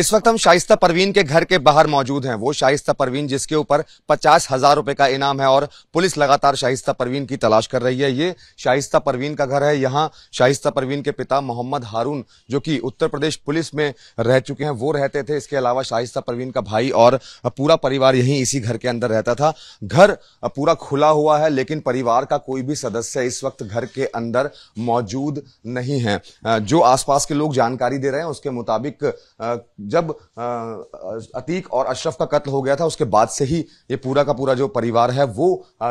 इस वक्त हम शाइस्ता परवीन के घर के बाहर मौजूद हैं वो शाइस्ता परवीन जिसके ऊपर पचास हजार रुपए का इनाम है और पुलिस लगातार शाइस्ता परवीन की तलाश कर रही है ये शाइस्ता परवीन का घर है यहाँ शाइस्ता परवीन के पिता मोहम्मद हारून जो कि उत्तर प्रदेश पुलिस में रह चुके हैं वो रहते थे इसके अलावा शाइस्ता परवीन का भाई और पूरा परिवार यही इसी घर के अंदर रहता था घर पूरा खुला हुआ है लेकिन परिवार का कोई भी सदस्य इस वक्त घर के अंदर मौजूद नहीं है जो आसपास के लोग जानकारी दे रहे हैं उसके मुताबिक जब अतीक और अशरफ का कत्ल हो गया था उसके बाद से ही ये पूरा का पूरा जो परिवार है वो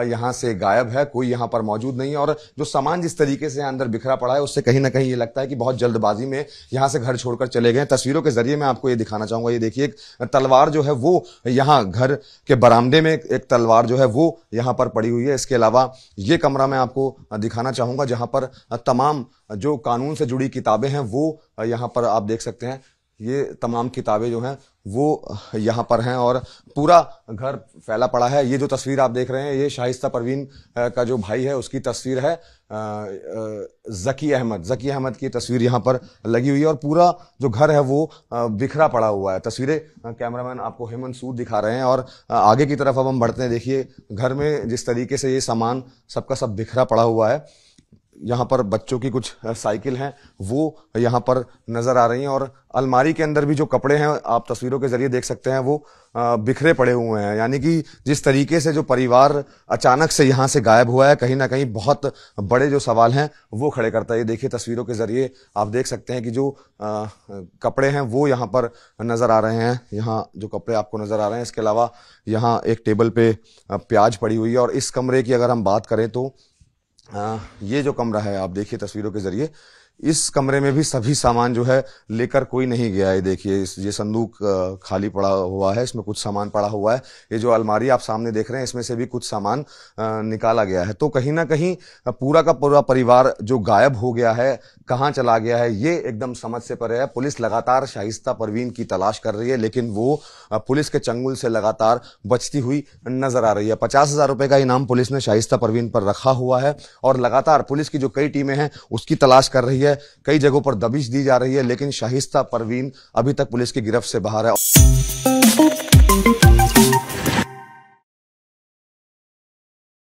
यहाँ से गायब है कोई यहाँ पर मौजूद नहीं है और जो सामान जिस तरीके से अंदर बिखरा पड़ा है उससे कहीं ना कहीं ये लगता है कि बहुत जल्दबाजी में यहाँ से घर छोड़कर चले गए तस्वीरों के जरिए मैं आपको ये दिखाना चाहूंगा ये देखिए एक तलवार जो है वो यहाँ घर के बरामदे में एक तलवार जो है वो यहाँ पर पड़ी हुई है इसके अलावा ये कमरा मैं आपको दिखाना चाहूंगा जहाँ पर तमाम जो कानून से जुड़ी किताबें हैं वो यहाँ पर आप देख सकते हैं ये तमाम किताबें जो हैं वो यहाँ पर हैं और पूरा घर फैला पड़ा है ये जो तस्वीर आप देख रहे हैं ये शाहिस्ता परवीन का जो भाई है उसकी तस्वीर है जकी अहमद जकी अहमद की तस्वीर यहाँ पर लगी हुई है और पूरा जो घर है वो बिखरा पड़ा हुआ है तस्वीरें कैमरामैन आपको हेमंत सूद दिखा रहे हैं और आगे की तरफ अब हम बढ़ते हैं देखिए घर में जिस तरीके से ये सामान सबका सब बिखरा पड़ा हुआ है यहाँ पर बच्चों की कुछ साइकिल हैं वो यहाँ पर नजर आ रही हैं और अलमारी के अंदर भी जो कपड़े हैं आप तस्वीरों के जरिए देख सकते हैं वो बिखरे पड़े हुए हैं यानी कि जिस तरीके से जो परिवार अचानक से यहाँ से गायब हुआ है कहीं ना कहीं बहुत बड़े जो सवाल हैं वो खड़े करता है ये देखिए तस्वीरों के जरिए आप देख सकते हैं कि जो कपड़े हैं वो यहाँ पर नजर आ रहे हैं यहाँ जो कपड़े आपको नजर आ रहे हैं इसके अलावा यहाँ एक टेबल पे प्याज पड़ी हुई है और इस कमरे की अगर हम बात करें तो आ, ये जो कमरा है आप देखिए तस्वीरों के ज़रिए इस कमरे में भी सभी सामान जो है लेकर कोई नहीं गया है देखिए ये संदूक खाली पड़ा हुआ है इसमें कुछ सामान पड़ा हुआ है ये जो अलमारी आप सामने देख रहे हैं इसमें से भी कुछ सामान निकाला गया है तो कहीं ना कहीं पूरा का पूरा परिवार जो गायब हो गया है कहाँ चला गया है ये एकदम समझ से परे है पुलिस लगातार शाइस्ता परवीन की तलाश कर रही है लेकिन वो पुलिस के चंगुल से लगातार बचती हुई नजर आ रही है पचास हजार रुपये का इनाम पुलिस ने शाइस्ता परवीन पर रखा हुआ है और लगातार पुलिस की जो कई टीमें हैं उसकी तलाश कर रही है है कई जगहों पर दबिश दी जा रही है लेकिन शाहिस्ता परवीन अभी तक पुलिस की गिरफ्त से बाहर है